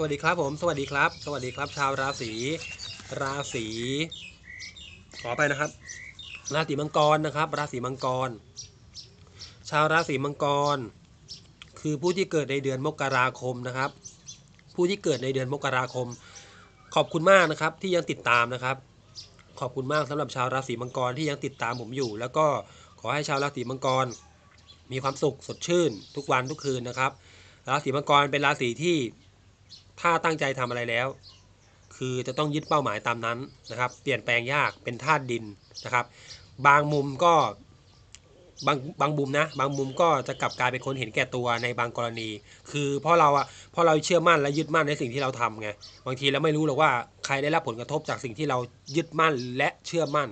สวัสดีครับผมสวัสดีครับ สวัสดีครับ ชาวราศีราศีขอไปนะครับ ราศีมังกรนะครับ ราศีมังกร ชาวราศีมังกร คือผู้ที่เกิดในเดือนมกราคมนะครับ ผู้ที่เกิดในเดือนมกราคม ขอบคุณมากนะครับที่ยังติดตามนะครับ ขอบคุณมากสำหรับชาวราศีมังกรที่ยังติดตามผมอยู่ แล้วก็ขอให้ชาวราศีมังกร มีความสุขสดชื่นทุกวันทุกคืนนะครับ ราศีมังกรเป็นราศีที่ถ้าตั้งใจทำอะไรแล้ว คือจะต้องยึดเป้าหมายตามนั้นนะครับ เปลี่ยนแปลงยากเป็นธาตุดินนะครับ บางมุมก็ บางบางมุมนะ บางมุมก็จะกลับกลายเป็นคนเห็นแก่ตัวในบางกรณี คือเพราะเราอะเพราะเราเชื่อมั่นและยึดมั่นในสิ่งที่เราทำไง บางทีเราไม่รู้หรอกว่าใครได้รับผลกระทบจากสิ่งที่เรายึดมั่นและเชื่อมั่น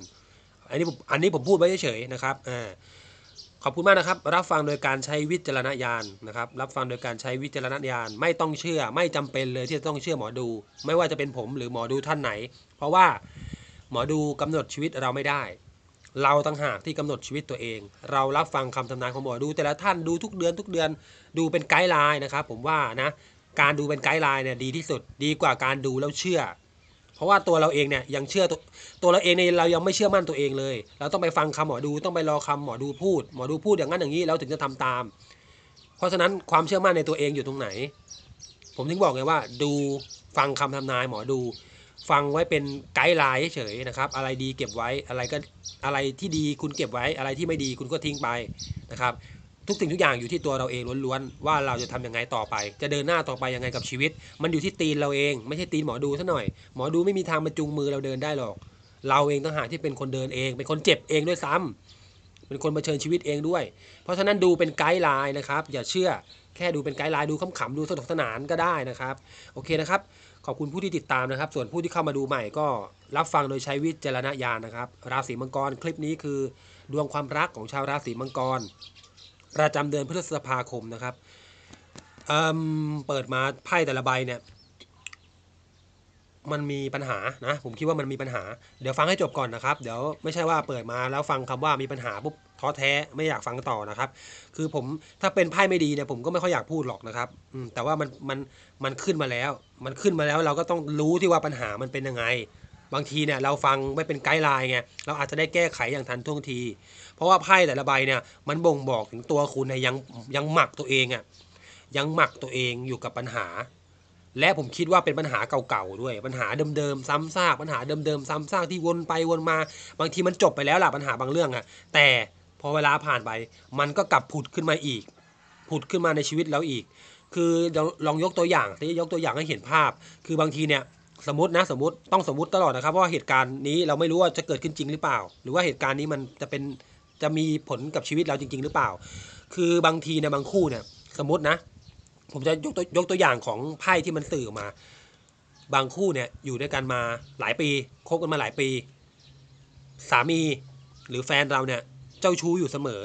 อันนี้ผม อันนี้ผมพูดไว้เฉยๆนะครับ อ่าขอบคุณมากนะครับ รับฟังโดยการใช้วิจารณญาณนะครับรับฟังโดยการใช้วิจารณญาณไม่ต้องเชื่อไม่จำเป็นเลยที่จะต้องเชื่อหมอดู ไม่ว่าจะเป็นผมหรือหมอดูท่านไหน เพราะว่าหมอดูกำหนดชีวิตเราไม่ได้ เราต่างหากที่กำหนดชีวิตตัวเองเรารับฟังคำทำนายของหมอดูแต่ละท่านดูทุกเดือนทุกเดือนดูเป็นไกด์ไลน์นะครับผมว่านะ การดูเป็นไกด์ไลน์เนี่ยดีที่สุดดีกว่าการดูแล้วเชื่อเพราะว่าตัวเราเองเนี่ยยังเชื่อตัวตัวเราเองเนี่ยเรายังไม่เชื่อมั่นตัวเองเลย เราต้องไปฟังคำหมอดูต้องไปรอคำหมอดูพูด หมอดูพูดอย่างนั้นอย่างนี้เราถึงจะทำตาม เพราะฉะนั้นความเชื่อมั่นในตัวเองอยู่ตรงไหน ผมถึงบอกไงว่า ดูฟังคำทำนายหมอดู ฟังไว้เป็นไกด์ไลน์เฉยนะครับ อะไรดีเก็บไว้อะไรก็อะไรที่ดีคุณเก็บไว้อะไรที่ไม่ดีคุณก็ทิ้งไปนะครับทุกสิ่งทุกอย่างอยู่ที่ตัวเราเองล้วนๆ ว่าเราจะทํำยังไงต่อไป จะเดินหน้าต่อไปยังไงกับชีวิต มันอยู่ที่ตีนเราเอง ไม่ใช่ตีนหมอดูซะหน่อยหมอดูไม่มีทางมาจูงมือเราเดินได้หรอก เราเองต้องหาที่เป็นคนเดินเอง เป็นคนเจ็บเองด้วยซ้ำ เป็นคนมาเชิญชีวิตเองด้วย เพราะฉะนั้นดูเป็นไกด์ไลน์นะครับ อย่าเชื่อแค่ดูเป็นไกด์ไลน์ดูขำๆดูสนุกสนานก็ได้นะครับ โอเคนะครับ ขอบคุณผู้ที่ติดตามนะครับ ส่วนผู้ที่เข้ามาดูใหม่ก็รับฟังโดยใช้วิจารณญาณนะครับ ราศีมังกรคลิปนี้คือ ดวงความรักของชาวราศีมังกรประจำเดือนพฤษภาคมนะครับเเปิดมาไพ่แต่ละใบเนี่ย มันมีปัญหานะ ผมคิดว่ามันมีปัญหา เดี๋ยวฟังให้จบก่อนนะครับ เดี๋ยวไม่ใช่ว่าเปิดมาแล้วฟังคำว่ามีปัญหาปุ๊บท้อแท้ไม่อยากฟังต่อนะครับ คือผมถ้าเป็นไพ่ไม่ดีเนี่ย ผมก็ไม่ค่อยอยากพูดหรอกนะครับแต่ว่ามันมันมันขึ้นมาแล้ว มันขึ้นมาแล้วเราก็ต้องรู้ที่ว่าปัญหา มันเป็นยังไง บางทีเนี่ย เราฟังไม่เป็นไกด์ไลน์ไง เราอาจจะได้แก้ไขอย่างทันท่วงทีเพราะว่าไพ่แต่ละใบเนี่ยมันบ่งบอกถึงตัวคุณในยังยังหมักตัวเองอะ่ะยังหมักตัวเองอยู่กับปัญหา และผมคิดว่าเป็นปัญหาเก่าๆด้วยปัญหาเดิมๆ ซ้ำซากปัญหาเดิมๆ ซ้ำซากที่วนไปวนมา บางทีมันจบไปแล้วล่ะปัญหาบางเรื่องอะ่ะแต่พอเวลาผ่านไปมันก็กลับผุดขึ้นมาอีกผุดขึ้นมาในชีวิตเราอีก คือลองยกตัวอย่างที่ยกตัวอย่างให้เห็นภาพ คือบางทีเนี่ยสมมตินะสมมติต้องสมมติตลอดนะครับว่าเหตุการณ์นี้เราไม่รู้ว่าจะเกิดขึ้นจริงหรือเปล่า หรือว่าเหตุการณ์นี้มันจะเป็นจะมีผลกับชีวิตเราจริง ๆหรือเปล่า คือบางทีในบางคู่เนี่ยสมมตินะ ผมจะยกตัวยกตัวอย่างของไพ่ที่มันสื่อมา บางคู่เนี่ยอยู่ด้วยกันมาหลายปีคบกันมาหลายปีสามีหรือแฟนเราเนี่ยเจ้าชู้อยู่เสมอ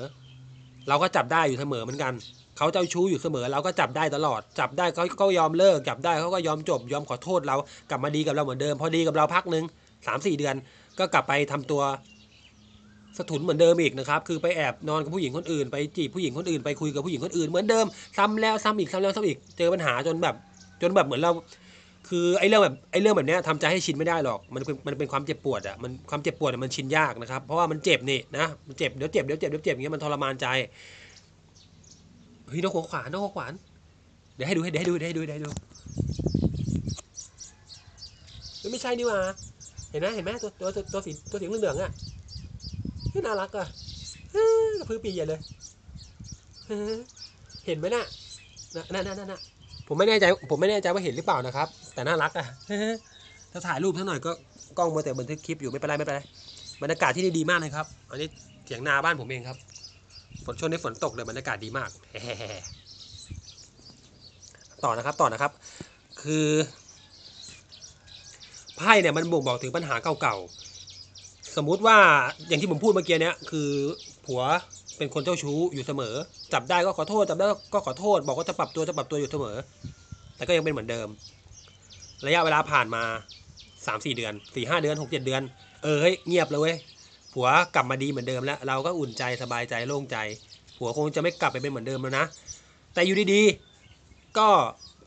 เราก็จับได้อยู่เสมอเหมือนกันเขาเจ้าชู้อยู่เสมอ เราก็จับได้ตลอดจับได้เขาก็ยอมเลิกจับได้เขาก็ยอมจบ ยอมขอโทษ เรากลับมาดีกับเราเหมือนเดิมพอดีกับเราพักนึงสามสี่เดือนก็กลับไปทำตัวสถุนเหมือนเดิมอีกนะครับ คือไปแอบนอนกับผู้หญิงคนอื่น ไปจีบผู้หญิงคนอื่นไปคุยกับผู้หญิงคนอื่นเหมือนเดิมซ้ำแล้ว ซ้ำอีกซ้ำแล้วซ้ำอีกเจอปัญหาจนแบบ จนแบบเหมือนเรา คือไอ้เรื่องแบบไอ้เรื่องแบบนี้ทำใจให้ชินไม่ได้หรอก มันเป็นมันเป็นความเจ็บปวดอ่ะมันความเจ็บปวดมันชินยากนะครับเพราะว่ามันเจ็บนี่นะมันเจ็บเดี๋ยวเจ็บเดี๋ยวเจ็บเดี๋ยวเจ็บอย่างเงี้ยมันทรมานใจเฮ้ยนกหัวขวานนกหัวขวานเดี๋ยวให้ดูให้เดี๋ยวให้ดูให้ดูให้ดูไม่ใช่นี่ว่าเห็นไหมเห็นไหมตัวตัวตัวสีตัวสีเหลืองๆอ่ะน่ารักอ่ะพื้นปีใหญ่เลยเห็นไหมน่ะน่ะน่ะน่ะผมไม่แน่ใจ ผมไม่แน่ใจว่าเห็นหรือเปล่านะครับ แต่น่ารักอ่ะถ้าถ่ายรูปสักหน่อยก็กล้องมือแต่บันทึกคลิปอยู่ไม่เป็นไรไม่เป็นไรบรรยากาศที่นี่ดีมากเลยครับ อันนี้เถียงนาบ้านผมเองครับฝนช่วงนี้ฝนตกเลยบรรยากาศดีมากต่อนะครับ ต่อนะครับ คือไพ่เนี่ยมันบ่งบอกถึงปัญหาเก่าๆสมมุติว่าอย่างที่ผมพูดเมื่อกี้เนี้ยคือ ผัวเป็นคนเจ้าชู้อยู่เสมอ จับได้ก็ขอโทษ จับได้ก็ขอโทษ บอกว่าจะปรับตัวจะปรับตัวอยู่เสมอแต่ก็ยังเป็นเหมือนเดิม ระยะเวลาผ่านมาสามสี่เดือนสี่ห้าเดือนหกเจ็ดเดือน เออเฮ้ยเงียบเลยเว้ยผัวกลับมาดีเหมือนเดิมแล้วเราก็อุ่นใจสบายใจโล่งใจผัวคงจะไม่กลับไปเป็นเหมือนเดิมแล้วนะแต่อยู่ดีๆก็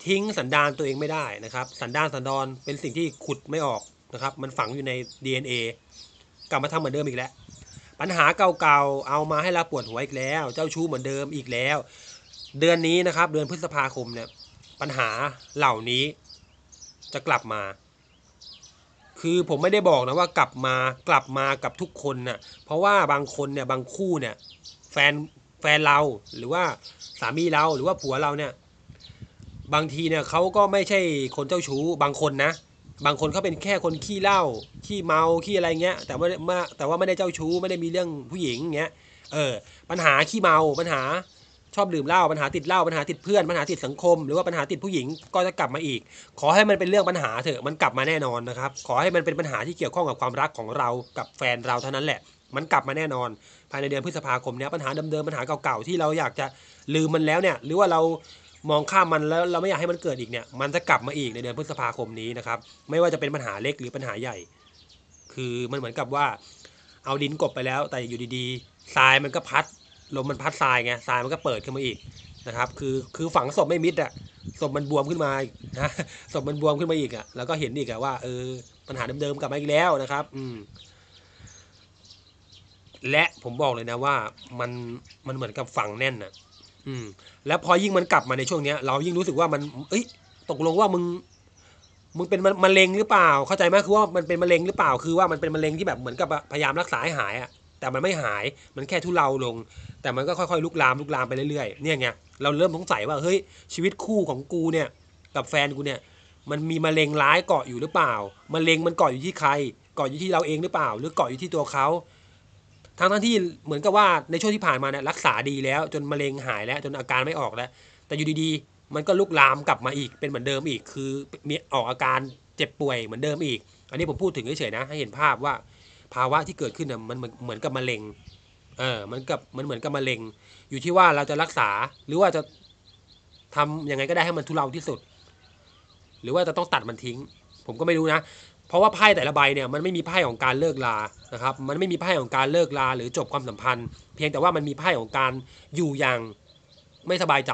ทิ้งสันดานตัวเองไม่ได้นะครับ สันดานสันดอนเป็นสิ่งที่ขุดไม่ออกนะครับ มันฝังอยู่ใน DNA กลับมาทำเหมือนเดิมอีกแล้ว ปัญหาเก่าๆ เอามาให้เราปวดหัวอีกแล้ว เจ้าชู้เหมือนเดิมอีกแล้ว เดือนนี้นะครับ เดือนพฤษภาคมเนี่ย ปัญหาเหล่านี้จะกลับมา คือผมไม่ได้บอกนะว่ากลับมากลับมากับทุกคนนะ่ะเพราะว่าบางคนเนี่ยบางคู่เนี่ย แฟนแฟนเราหรือว่าสามีเราหรือว่าผัวเราเนี่ย บางทีเนี่ยเขาก็ไม่ใช่คนเจ้าชู้บางคนนะบางคนเขาเป็นแค่คนขี้เหล้าขี้เมาขี้อะไรเงี้ย แต่ว่าแต่ว่าไม่ได้เจ้าชู้ไม่ได้มีเรื่องผู้หญิงเงี้ยเออปัญหาขี้เมา ปัญหาชอบดื่มเหล้าปัญหาติดเหล้าปัญหาติดเพื่อนปัญหาติดสังคม หรือว่าปัญหาติดผู้หญิงก็จะกลับมาอีก ขอให้มันเป็นเรื่องปัญหาเถอะ มันกลับมาแน่นอนนะครับ ขอให้มันเป็นปัญหาที่เกี่ยวข้องกับความรักของเรากับแฟนเราเท่านั้นแหละ มันกลับมาแน่นอน ภายในเดือนพฤษภาคมเนี้ยปัญหาเดิมๆปัญหาเก่าๆที่เราอยากจะลืมมันแล้วเนี่ย หรือว่าเรามองข้ามมันแล้วเราไม่อยากให้มันเกิดอีกเนี่ยมันจะกลับมาอีก ในเดือนพฤษภาคมนี้นะครับ ไม่ว่าจะเป็นปัญหาเล็กหรือปัญหาใหญ่ คือมันเหมือนกับว่า เอาดินกบไปแล้วแต่อยู่ดีๆทรายมันก็พัดลมมันพัดทรายไงทรายมันก็เปิดขึ้นมาอีก นะครับ คือคือฝังศพไม่มิดอะศพมันบวมขึ้นมานะศพมันบวมขึ้นมาอีกอะแล้วก็เห็นอีกอะว่าเออปัญหาเดิมๆกลับมาอีกแล้วนะครับ อืมและผมบอกเลยนะว่า มันมันเหมือนกับฝังแน่นอะอืมแล้วพอยิ่งมันกลับมาในช่วงเนี้ย เรายิ่งรู้สึกว่ามันเอ้ยตกลงว่ามึง มึงเป็นมะเร็งหรือเปล่า เข้าใจไหมคือว่ามันเป็นมะเร็งหรือเปล่าคือว่ามันเป็นมะเร็งที่แบบเหมือนกับพยายามรักษาให้หายอะแต่มันไม่หายมันแค่ทุเลาลง แต่มันก็ค่อยๆลุกลามลุกลามไปเรื่อยๆเนี่ยไงเราเริ่มสงสัยว่าเฮ้ยชีวิตคู่ของกูเนี่ยกับแฟนกูเนี่ย มันมีมะเร็งร้ายเกาะอยู่หรือเปล่ามะเร็งมันเกาะอยู่ที่ใครเกาะอยู่ที่เราเองหรือเปล่า หรือเกาะอยู่ที่ตัวเขาทั้งทั้งที่เหมือนกับว่า ในช่วงที่ผ่านมาเนี่ยรักษาดีแล้วจนมะเร็งหายแล้วจนอาการไม่ออกแล้ว แต่อยู่ดีๆ มันก็ลุกลามกลับมาอีกเป็นเหมือนเดิมอีก คือ มีออกอาการเจ็บป่วยเหมือนเดิมอีก อันนี้ผมพูดถึงเฉยๆนะให้เห็นภาพว่าภาวะที่เกิดขึ้นน่ยมัน เหมือนกับมะเร็ง เออ มันกับมันเหมือนกับมะเร็ง อยู่ที่ว่าเราจะรักษา หรือว่าจะทํำยังไงก็ได้ให้มันทุเลาที่สุด หรือว่าจะต้องตัดมันทิ้ง ผมก็ไม่รู้นะเพราะว่าไพ่แต่ละใบเนี่ยมันไม่มีไพ่ของการเลิกลานะครับ มันไม่มีไพ่ของการเลิกลาหรือจบความสัมพันธ์ เพียงแต่ว่ามันมีไพ่ของการอยู่อย่างไม่สบายใจ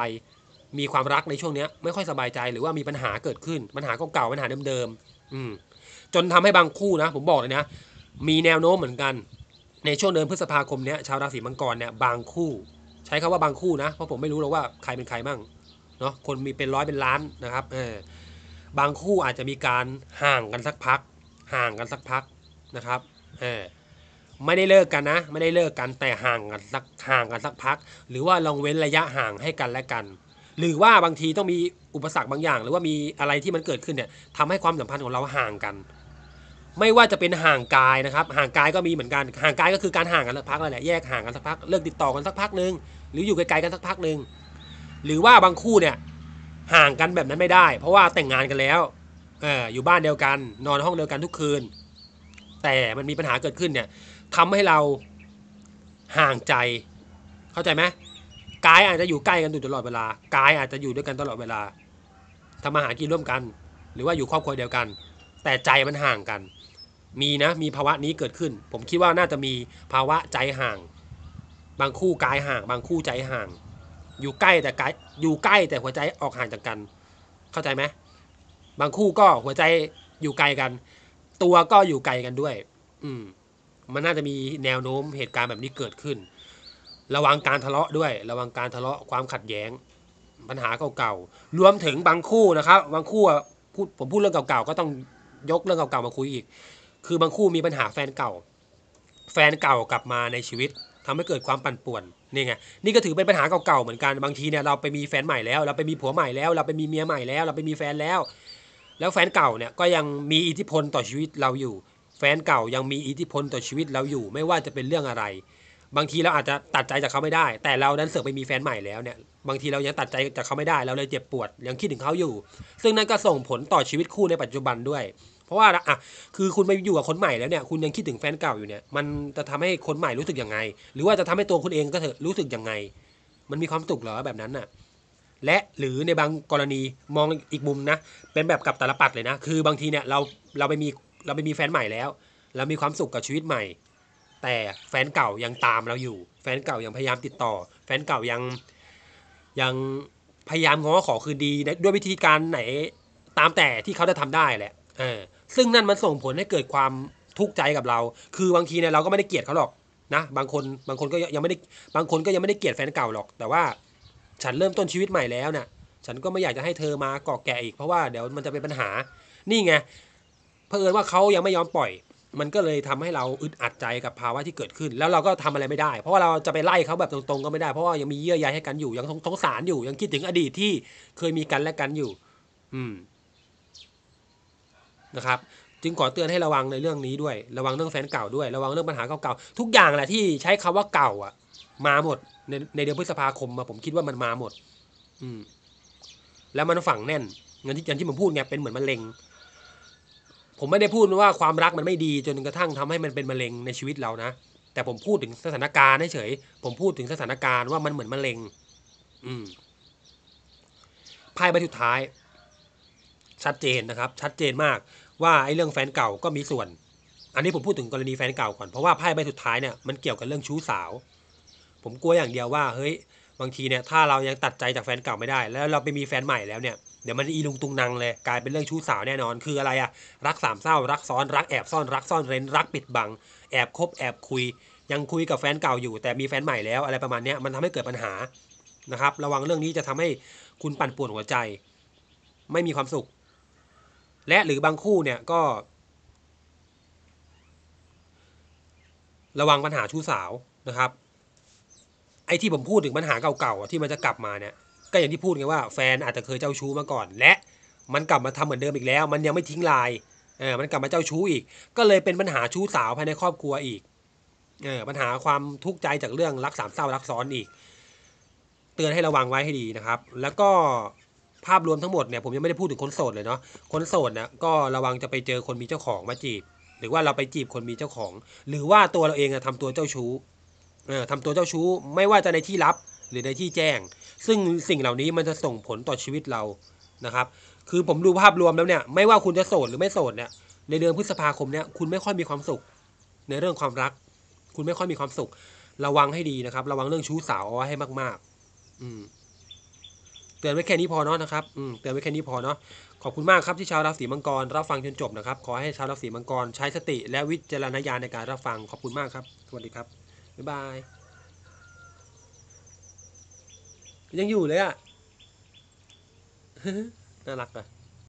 มีความรักในช่วงเนี้ยไม่ค่อยสบายใจหรือว่ามีปัญหาเกิดขึ้นปัญหาเก่าๆปัญหาเดิมๆอืม จนทำให้บางคู่นะผมบอกเลยนะมีแนวโน้มเหมือนกัน ในช่วงเดือนพฤษภาคมเนี้ยชาวราศีมังกรเนี่ยบางคู่ ใช้คำว่าบางคู่นะเพราะผมไม่รู้หรอกว่าใครเป็นใครบ้างเนาะคนมีเป็นร้อยเป็นล้านนะครับ เออบางคู่อาจจะมีการห่างกันสักพัก ห่างกันสักพักนะครับเออไม่ได้เลิกกันนะ ไม่ได้เลิกกัน แต่ห่างกันสัก ห่างกันสักพัก หรือว่าลองเว้นระยะห่างให้กันและกัน หรือว่าบางทีต้องมีอุปสรรคบางอย่าง หรือว่ามีอะไรที่มันเกิดขึ้นเนี่ยทำให้ความสัมพันธ์ของเราห่างกัน ไม่ว่าจะเป็นห่างกายนะครับ ห่างกายก็มีเหมือนกัน ห่างกายก็คือการห่างกันสักพักอะไรแหละแยกห่างกันสักพัก เลิกติดต่อกันสักพักหนึ่งหรืออยู่ไกลๆกันสักพักหนึ่งหรือว่าบางคู่เนี่ยห่างกันแบบนั้นไม่ได้ เพราะว่าแต่งงานกันแล้วเอออยู่บ้านเดียวกัน นอนห้องเดียวกันทุกคืน แต่มันมีปัญหาเกิดขึ้นเนี่ยทำให้เราห่างใจเข้าใจไหมกายอาจจะอยู่ใกล้กันตลอดเวลา กายอาจจะอยู่ด้วยกันตลอดเวลาทำมาหากินร่วมกัน หรือว่าอยู่ครอบครัวเดียวกัน แต่ใจมันห่างกัน มีนะมีภาวะนี้เกิดขึ้น ผมคิดว่าน่าจะมีภาวะใจห่าง บางคู่กายห่าง บางคู่ใจห่างอยู่ใกล้แต่ไกลอยู่ใกล้แต่หัวใจออกห่างจากกัน เข้าใจไหมบางคู่ก็หัวใจอยู่ไกลกัน ตัวก็อยู่ไกลกันด้วย อืมมันน่าจะมีแนวโน้มเหตุการณ์แบบนี้เกิดขึ้น ระวังการทะเลาะด้วย ระวังการทะเลาะความขัดแย้ง ปัญหาเก่าๆรวมถึงบางคู่นะครับบางคู่พูดผมพูดเรื่องเก่าๆก็ต้องยกเรื่องเก่าๆมาคุยอีก คือบางคู่มีปัญหาแฟนเก่า แฟนเก่ากลับมาในชีวิต ทำให้เกิดความปั่นป่วนนี่ไงนี่ก็ถือเป็นปัญหาเก่าๆเหมือนกัน บางทีเนี่ยเราไปมีแฟนใหม่แล้ว เราไปมีผัวใหม่แล้วเราไปมีเมียใหม่แล้วเราไปมีแฟนแล้ว แล้วแฟนเก่าเนี่ยก็ยังมีอิทธิพลต่อชีวิตเราอยู่ แฟนเก่ายังมีอิทธิพลต่อชีวิตเราอยู่ ไม่ว่าจะเป็นเรื่องอะไร บางทีเราอาจจะตัดใจจากเขาไม่ได้ แต่เราดันเสือกไปมีแฟนใหม่แล้วเนี่ยบางทีเรายังตัดใจจากเขาไม่ได้เราเลยเจ็บปวดยังคิดถึงเขาอยู่ ซึ่งนั่นก็ส่งผลต่อชีวิตคู่ในปัจจุบันด้วยเพราะว่าอ่ะคือคุณไปอยู่กับคนใหม่แล้วเนี่ยคุณยังคิดถึงแฟนเก่าอยู่เนี่ยมันจะทำให้คนใหม่รู้สึกยังไง หรือว่าจะทำให้ตัวคุณเองก็เถอะรู้สึกยังไง มันมีความสุขเหรอแบบนั้นน่ะและหรือในบางกรณีมองอีกมุมนะเป็นแบบกับตาลปัดเลยนะ คือบางทีเนี่ยเราเราไปมีเราไปมีแฟนใหม่แล้ว เรามีความสุขกับชีวิตใหม่ แต่แฟนเก่ายังตามเราอยู่ แฟนเก่ายังพยายามติดต่อ แฟนเก่ายัง ยังพยายามง้อขอคืนดีด้วยวิธีการไหนตามแต่ที่เขาจะทำได้แหละเออซึ่งนั่นมันส่งผลให้เกิดความทุกข์ใจกับเรา คือบางทีเนี่ยเราก็ไม่ได้เกลียดเขาหรอกนะ บางคนบางคนก็ยังไม่ได้บางคนก็ยังไม่ได้เกลียดแฟนเก่าหรอก แต่ว่าฉันเริ่มต้นชีวิตใหม่แล้วเนี่ยฉันก็ไม่อยากจะให้เธอมาเกาะแกะอีกเพราะว่าเดี๋ยวมันจะเป็นปัญหา นี่ไงเพอเอิญว่าเขายังไม่ยอมปล่อย มันก็เลยทำให้เราอึดอัดใจกับภาวะที่เกิดขึ้น แล้วเราก็ทำอะไรไม่ได้ เพราะว่าเราจะไปไล่เขาแบบตรงๆก็ไม่ได้เพราะว่ายังมีเยื่อใยให้กันอยู่ยังสงสารอยู่ยังคิดถึงอดีตที่เคยมีกันและกันอยู่ อืมนะครับจึงขอเตือนให้ระวังในเรื่องนี้ด้วย ระวังเรื่องแฟนเก่าด้วยระวังเรื่องปัญหาเก่าๆทุกอย่างแหละที่ใช้คำว่าเก่า อ่ะ มาหมดในในเดือนพฤษภาคม มา ผมคิดว่ามันมาหมด อืม แล้วมันฝังแน่นเงินที่อย่างที่ผมพูดเนี่ยเป็นเหมือนมะเร็ง ผมไม่ได้พูดว่าความรักมันไม่ดี จนกระทั่งทำให้มันเป็นมะเร็งในชีวิตเรานะแต่ผมพูดถึงสถานการณ์เฉยผมพูดถึงสถานการณ์ว่ามันเหมือนมะเร็ง อืมไพ่ใบสุดท้ายชัดเจนนะครับ ชัดเจนมากว่าไอ้เรื่องแฟนเก่าก็มีส่วน อันนี้ผมพูดถึงกรณีแฟนเก่าก่อนเพราะว่าไพ่ใบสุดท้ายเนี่ยมันเกี่ยวกับเรื่องชู้สาว ผมกลัวอย่างเดียวว่าเฮ้ยบางทีเนี่ย ถ้าเรายังตัดใจจากแฟนเก่าไม่ได้ แล้วเราไปมีแฟนใหม่แล้วเนี่ยเดี๋ยวมันอีลุงตุงนังเลยกลายเป็นเรื่องชู้สาวแน่นอนคืออะไรอะรักสามเศร้ารักซ้อน รักแอบซ่อนรักซ่อนเร้นรักปิดบังแอบคบแอบคุย ยังคุยกับแฟนเก่าอยู่แต่มีแฟนใหม่แล้ว อะไรประมาณนี้มันทำให้เกิดปัญหานะครับ ระวังเรื่องนี้จะทำให้คุณปั่นป่วนหัวใจ ไม่มีความสุขและหรือบางคู่เนี่ยก็ระวังปัญหาชู้สาวนะครับ ไอ้ที่ผมพูดถึงปัญหาเก่าๆที่มันจะกลับมาเนี่ยก็อย่างที่พูดไงว่าแฟนอาจจะเคยเจ้าชู้มาก่อน และมันกลับมาทำเหมือนเดิมอีกแล้ว มันยังไม่ทิ้งลายเออมันกลับมาเจ้าชู้อีก ก็เลยเป็นปัญหาชู้สาวภายในครอบครัวอีกเออปัญหาความทุกข์ใจจากเรื่องรักสามเศร้ารักซ้อนอีก เตือนให้ระวังไว้ให้ดีนะครับ แล้วก็ภาพรวมทั้งหมดเนี่ยผมยังไม่ได้พูดถึงคนโสดเลยเนาะคนโสดนะก็ระวังจะไปเจอคนมีเจ้าของมาจีบ หรือว่าเราไปจีบคนมีเจ้าของ หรือว่าตัวเราเองทำตัวเจ้าชู้เออทำตัวเจ้าชู้ ไม่ว่าจะในที่ลับหรือในที่แจ้ง ซึ่งสิ่งเหล่านี้มันจะส่งผลต่อชีวิตเรานะครับ คือผมดูภาพรวมแล้วเนี่ย ไม่ว่าคุณจะโสดหรือไม่โสดเนี่ย ในเดือนพฤษภาคมเนี่ยคุณไม่ค่อยมีความสุข ในเรื่องความรัก คุณไม่ค่อยมีความสุข ระวังให้ดีนะครับ ระวังเรื่องชู้สาวเอาไว้ให้มากๆ อืมเตือนไว้แค่นี้พอเนาะนะครับ อืมเตือนไว้แค่นี้พอเนาะ ขอบคุณมากครับ ที่ชาวราศีมังกร รับฟังจนจบนะครับ ขอให้ชาวราศีมังกรใช้สติ และวิจารณญาณในการรับฟัง ขอบคุณมากครับ สวัสดีครับ บ๊ายบาย ยังอยู่เลยอ่ะน่ารักอ่ะ